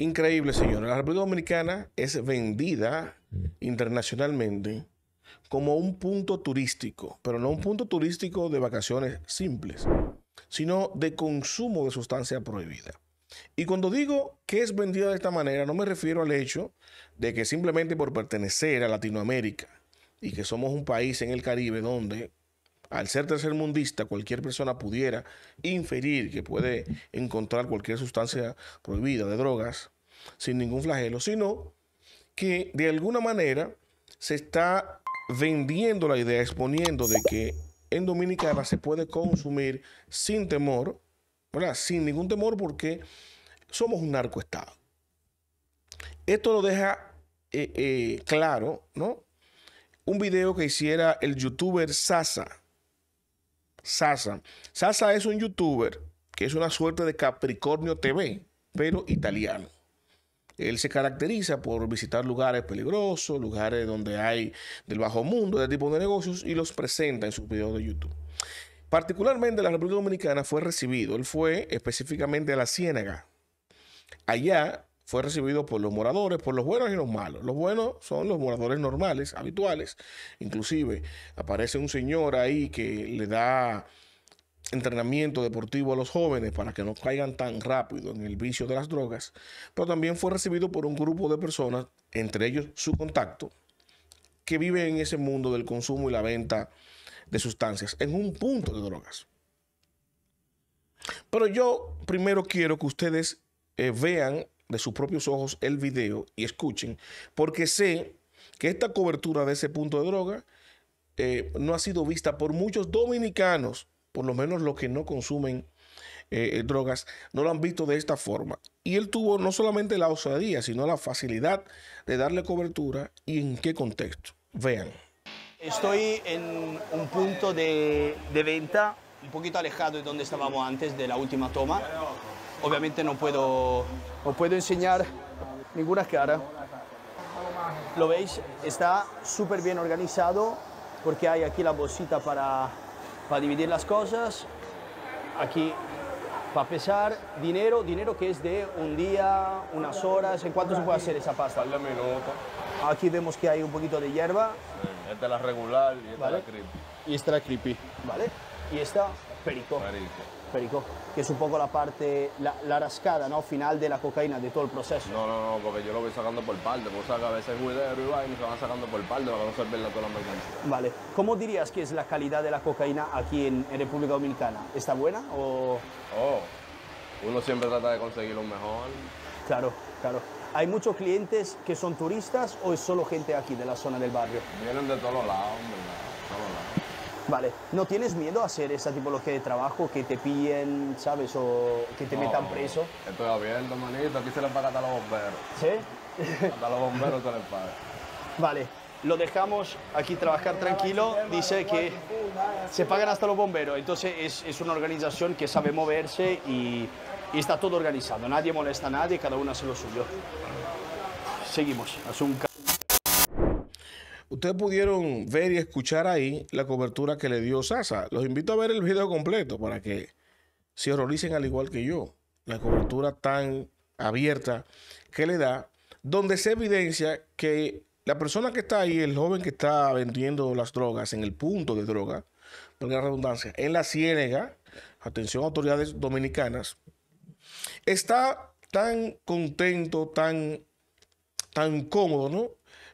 Increíble, señor. La República Dominicana es vendida internacionalmente como un punto turístico, pero no un punto turístico de vacaciones simples, sino de consumo de sustancia prohibida. Y cuando digo que es vendida de esta manera, no me refiero al hecho de que simplemente por pertenecer a Latinoamérica y que somos un país en el Caribe donde al ser tercermundista, cualquier persona pudiera inferir que puede encontrar cualquier sustancia prohibida de drogas sin ningún flagelo, sino que de alguna manera se está vendiendo la idea, exponiendo de que en Dominicana se puede consumir sin temor, ¿verdad? sin ningún temor porque somos un narcoestado. Esto lo deja eh, eh, claro, ¿no? Un video que hiciera el youtuber Sasa, Sasa. Sasa es un youtuber que es una suerte de Capricornio TV, pero italiano. Él se caracteriza por visitar lugares peligrosos, lugares donde hay del bajo mundo, de tipo de negocios, y los presenta en sus videos de YouTube. Particularmente la República Dominicana fue recibido. Él fue específicamente a la Ciénaga. Allá fue recibido por los moradores, por los buenos y los malos. Los buenos son los moradores normales, habituales. Inclusive aparece un señor ahí que le da entrenamiento deportivo a los jóvenes para que no caigan tan rápido en el vicio de las drogas, pero también fue recibido por un grupo de personas, entre ellos su contacto, que vive en ese mundo del consumo y la venta de sustancias, en un punto de drogas. Pero yo primero quiero que ustedes eh, vean de sus propios ojos el video y escuchen, porque sé que esta cobertura de ese punto de droga eh, no ha sido vista por muchos dominicanos, por lo menos los que no consumen eh, eh, drogas, no lo han visto de esta forma. Y él tuvo no solamente la osadía, sino la facilidad de darle cobertura y en qué contexto. Vean. Estoy en un punto de, de venta un poquito alejado de donde estábamos antes de la última toma obviamente no puedo, no puedo enseñar ninguna cara. Lo veis, está súper bien organizado porque hay aquí la bolsita para, dividir las cosas, aquí para pesar, dinero, dinero que es de un día, unas horas, ¿en cuánto se puede hacer esa pasta? Aquí vemos que hay un poquito de hierba. Sí, esta es la regular y esta la creepy. Y esta la Vale, y esta Perico, Pericó. Que es un poco la parte, la, la, rascada, ¿no? Final de la cocaína, de todo el proceso. No, no, no, porque yo lo voy sacando por parte. Porque a veces arriba y me se van sacando por parte para no se toda la mercancía. Vale. ¿Cómo dirías que es la calidad de la cocaína aquí en, República Dominicana? ¿Está buena o...? Oh, uno siempre trata de conseguir lo mejor. Claro, claro. ¿Hay muchos clientes que son turistas o es solo gente aquí de la zona del barrio? Vienen de todos lados, ¿verdad? Vale, ¿no tienes miedo a hacer esa tipología de trabajo? Que te pillen, ¿sabes? O que te metan preso. Estoy abierto, manito. Aquí se les paga a los bomberos. ¿Sí? a los bomberos se les paga. Vale, lo dejamos aquí trabajar tranquilo. Dice que se pagan hasta los bomberos. Entonces es, una organización que sabe moverse y, está todo organizado. Nadie molesta a nadie, cada uno hace lo suyo. Seguimos. hace un Ustedes pudieron ver y escuchar ahí la cobertura que le dio Sasa. Los invito a ver el video completo para que se horroricen al igual que yo. La cobertura tan abierta que le da, donde se evidencia que la persona que está ahí, el joven que está vendiendo las drogas en el punto de droga, por la redundancia, en la ciénega, atención autoridades dominicanas, está tan contento, tan, tan cómodo, ¿no?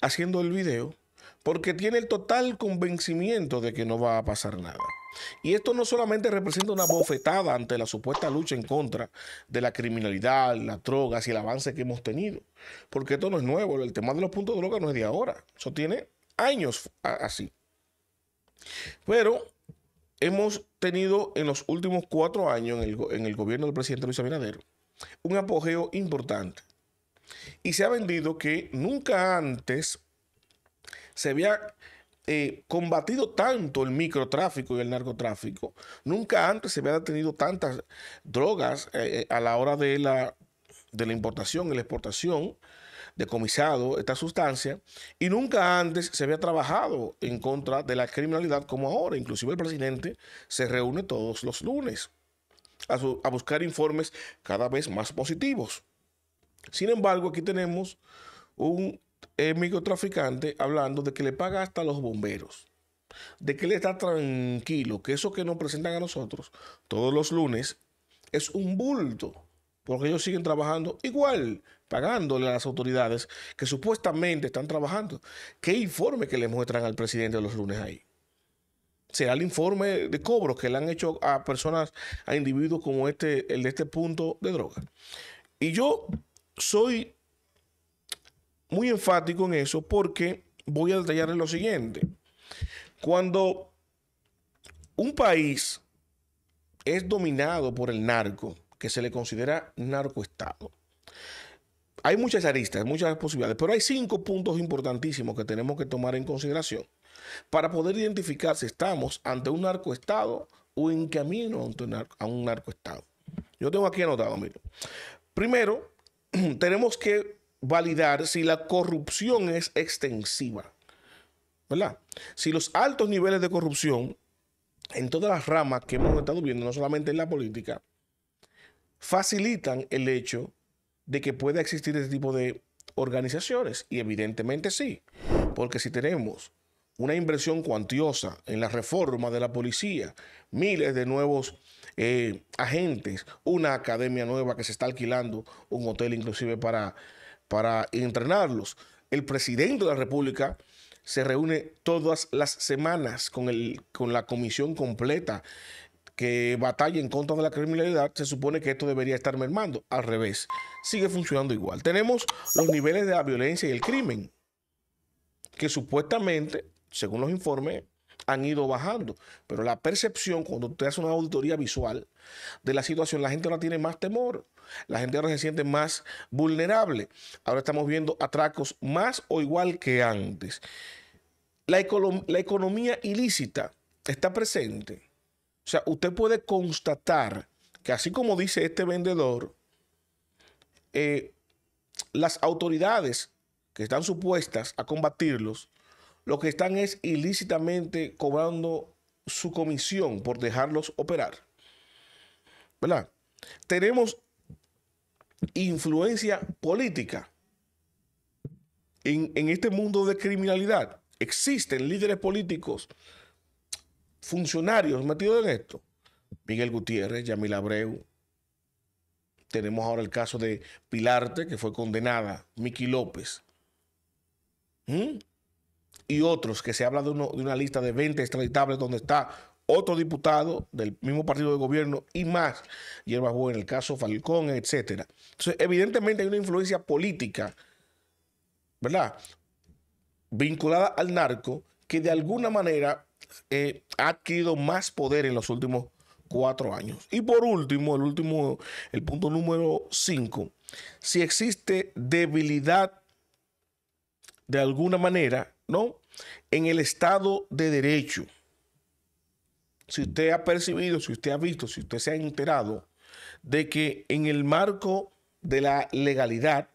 Haciendo el video porque tiene el total convencimiento de que no va a pasar nada. Y esto no solamente representa una bofetada ante la supuesta lucha en contra de la criminalidad, las drogas y el avance que hemos tenido, porque esto no es nuevo, el tema de los puntos de droga no es de ahora, eso tiene años así. Pero hemos tenido en los últimos cuatro años en el, en el gobierno del presidente Luis Abinader un apogeo importante. Y se ha vendido que nunca antes se había eh, combatido tanto el microtráfico y el narcotráfico. Nunca antes se había detenido tantas drogas eh, eh, a la hora de la, de la importación y la exportación decomisado esta sustancia y nunca antes se había trabajado en contra de la criminalidad como ahora. Inclusive el presidente se reúne todos los lunes a buscar informes cada vez más positivos. Sin embargo, aquí tenemos un el eh, microtraficante hablando de que le paga hasta los bomberos, de que le está tranquilo, que eso que nos presentan a nosotros todos los lunes es un bulto, porque ellos siguen trabajando igual, pagándole a las autoridades que supuestamente están trabajando. ¿Qué informe que le muestran al presidente los lunes ahí? será el informe de cobros que le han hecho a personas, a individuos como este, el de este punto de droga. Y yo soy muy enfático en eso porque voy a detallarles lo siguiente. Cuando un país es dominado por el narco, que se le considera narcoestado, hay muchas aristas, muchas posibilidades, pero hay cinco puntos importantísimos que tenemos que tomar en consideración para poder identificar si estamos ante un narcoestado o en camino a un narcoestado. Yo tengo aquí anotado, mire. Primero, tenemos que validar si la corrupción es extensiva, ¿verdad? Si los altos niveles de corrupción en todas las ramas que hemos estado viendo, no solamente en la política, facilitan el hecho de que pueda existir este tipo de organizaciones. Y evidentemente sí, porque si tenemos una inversión cuantiosa en la reforma de la policía, miles de nuevos eh, agentes, una academia nueva que se está alquilando, un hotel inclusive para para entrenarlos. El presidente de la República se reúne todas las semanas con, con la comisión completa que batalla en contra de la criminalidad, se supone que esto debería estar mermando. Al revés, sigue funcionando igual. Tenemos los niveles de la violencia y el crimen, que supuestamente, según los informes, han ido bajando. Pero la percepción, cuando usted hace una auditoría visual de la situación, la gente ahora tiene más temor. La gente ahora se siente más vulnerable. Ahora estamos viendo atracos más o igual que antes. La, economía ilícita está presente. O sea, usted puede constatar que así como dice este vendedor, eh, las autoridades que están supuestas a combatirlos, lo que están es ilícitamente cobrando su comisión por dejarlos operar. ¿Verdad? Tenemos influencia política. En, este mundo de criminalidad existen líderes políticos, funcionarios metidos en esto. Miguel Gutiérrez, Yamil Abreu. Tenemos ahora el caso de Pilarte, que fue condenada, Miki López. ¿Mm? y otros, que se habla de, uno, de una lista de 20 extraditables donde está otro diputado del mismo partido de gobierno y más, Yerba en el caso Falcón, etc. Entonces, evidentemente hay una influencia política, ¿verdad? Vinculada al narco, que de alguna manera eh, ha adquirido más poder en los últimos cuatro años. Y por último, el último, el punto número cinco, si existe debilidad de alguna manera, ¿no? En el Estado de Derecho. Si usted ha percibido, si usted ha visto, si usted se ha enterado de que en el marco de la legalidad,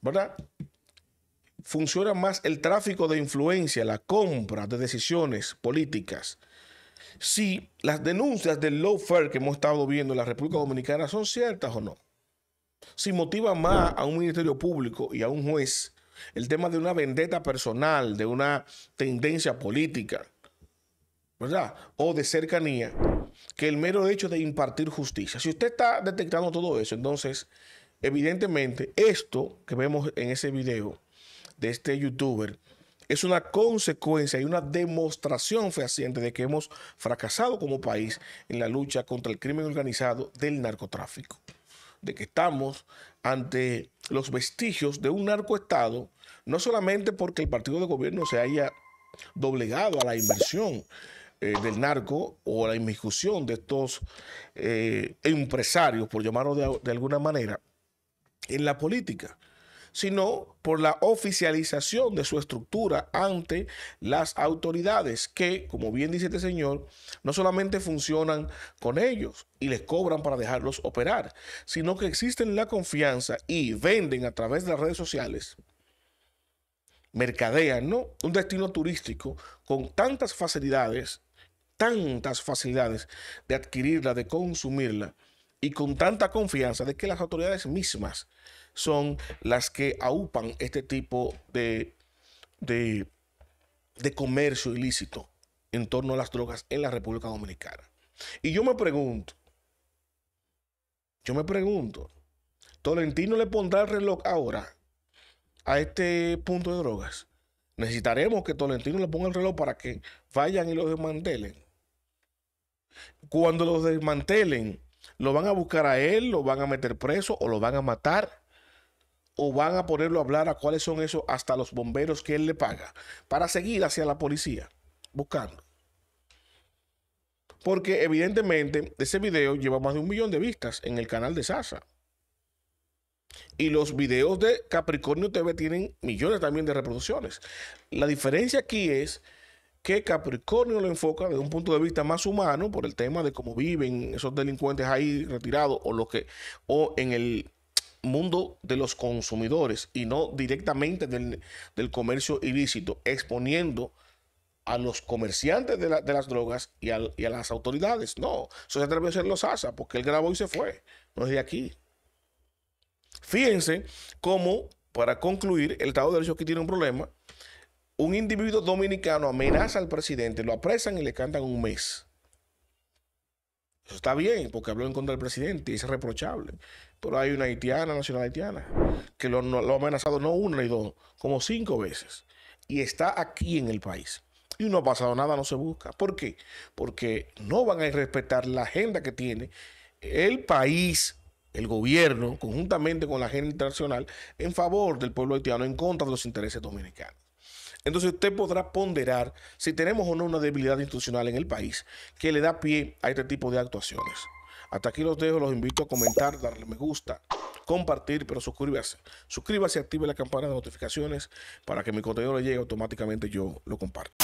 ¿verdad? Funciona más el tráfico de influencia, la compra de decisiones políticas. Si las denuncias del lawfare que hemos estado viendo en la República Dominicana son ciertas o no. Si motiva más a un ministerio público y a un juez el tema de una vendetta personal, de una tendencia política, ¿verdad? O de cercanía, que el mero hecho de impartir justicia. Si usted está detectando todo eso, entonces, evidentemente, esto que vemos en ese video de este youtuber, es una consecuencia y una demostración fehaciente de que hemos fracasado como país en la lucha contra el crimen organizado del narcotráfico, de que estamos ante los vestigios de un narcoestado, no solamente porque el partido de gobierno se haya doblegado a la inversión eh, del narco o a la inmiscusión de estos eh, empresarios, por llamarlo de alguna manera, en la política, sino por la oficialización de su estructura ante las autoridades que, como bien dice este señor, no solamente funcionan con ellos y les cobran para dejarlos operar, sino que existen la confianza y venden a través de las redes sociales mercadean, ¿no? Un destino turístico con tantas facilidades, tantas facilidades de adquirirla, de consumirla, y con tanta confianza de que las autoridades mismas son las que aupan este tipo de, de, comercio ilícito en torno a las drogas en la República Dominicana. Y yo me pregunto, yo me pregunto, ¿Tolentino le pondrá el reloj ahora a este punto de drogas? Necesitaremos que Tolentino le ponga el reloj para que vayan y lo desmantelen. Cuando lo desmantelen, lo van a buscar a él, lo van a meter preso o lo van a matar o van a ponerlo a hablar a cuáles son esos hasta los bomberos que él le paga para seguir hacia la policía buscando. Porque evidentemente ese video lleva más de un millón de vistas en el canal de Sasa. Y los videos de Capricornio TV tienen millones también de reproducciones. La diferencia aquí es que Capricornio lo enfoca desde un punto de vista más humano por el tema de cómo viven esos delincuentes ahí retirados o lo que o en el mundo de los consumidores y no directamente del, comercio ilícito, exponiendo a los comerciantes de, las drogas y, a las autoridades. No, eso se atreve a ser los ASA porque él grabó y se fue, no es de aquí. Fíjense cómo, para concluir, el Estado de Derecho aquí tiene un problema un individuo dominicano amenaza al presidente, lo apresan y le cantan un mes. Eso está bien, porque habló en contra del presidente y es reprochable. Pero hay una haitiana, nacional haitiana, que lo, ha amenazado no una ni dos, como cinco veces. Y está aquí en el país. Y no ha pasado nada, no se busca. ¿Por qué? Porque no van a respetar la agenda que tiene el país, el gobierno, conjuntamente con la agenda internacional, en favor del pueblo haitiano, en contra de los intereses dominicanos. Entonces usted podrá ponderar si tenemos o no una debilidad institucional en el país que le da pie a este tipo de actuaciones. Hasta aquí los dejo, los invito a comentar, darle me gusta, compartir, pero suscríbase. Suscríbase, active la campana de notificaciones para que mi contenido le llegue automáticamente yo lo comparto.